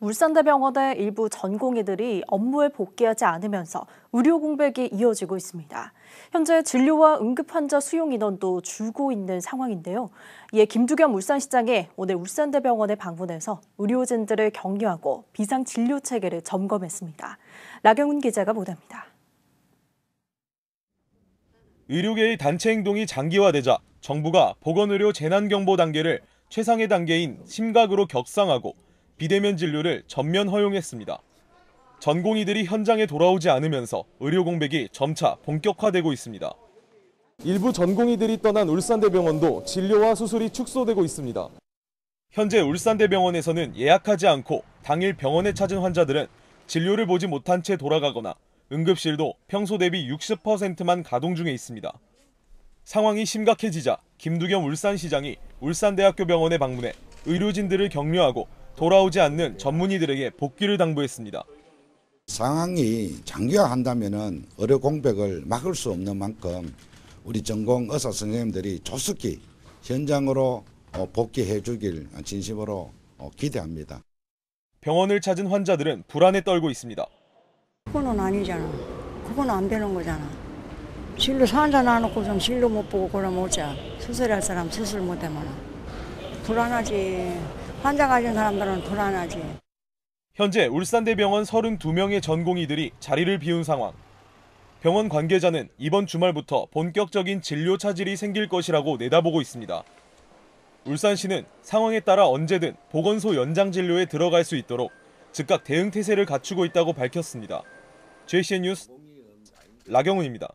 울산대병원의 일부 전공의들이 업무에 복귀하지 않으면서 의료 공백이 이어지고 있습니다. 현재 진료와 응급환자 수용 인원도 줄고 있는 상황인데요. 이에 김두겸 울산시장이 오늘 울산대병원에 방문해서 의료진들을 격려하고 비상진료 체계를 점검했습니다. 라경훈 기자가 보도합니다. 의료계의 단체 행동이 장기화되자 정부가 보건의료 재난경보 단계를 최상의 단계인 심각으로 격상하고 비대면 진료를 전면 허용했습니다. 전공의들이 현장에 돌아오지 않으면서 의료 공백이 점차 본격화되고 있습니다. 일부 전공의들이 떠난 울산대병원도 진료와 수술이 축소되고 있습니다. 현재 울산대병원에서는 예약하지 않고 당일 병원에 찾은 환자들은 진료를 보지 못한 채 돌아가거나 응급실도 평소 대비 60%만 가동 중에 있습니다. 상황이 심각해지자 김두겸 울산시장이 울산대학교 병원에 방문해 의료진들을 격려하고 돌아오지 않는 전문의들에게 복귀를 당부했습니다. 상황이 장기화한다면 의료 공백을 막을 수 없는 만큼 우리 전공 의사 선생님들이 조속히 현장으로 어, 복귀해 주길 진심으로 어, 기대합니다. 병원을 찾은 환자들은 불안에 떨고 있습니다. 그건 아니잖아. 그건 안 되는 거잖아. 진료 산자 놔놓고 좀 진료 못 보고 그러면 어쩌 수술할 사람 수술 못하면 불안하지. 환자 가진 사람들은 불안하지. 현재 울산대병원 32명의 전공의들이 자리를 비운 상황. 병원 관계자는 이번 주말부터 본격적인 진료 차질이 생길 것이라고 내다보고 있습니다. 울산시는 상황에 따라 언제든 보건소 연장 진료에 들어갈 수 있도록 즉각 대응 태세를 갖추고 있다고 밝혔습니다. JCN 뉴스 라경훈입니다.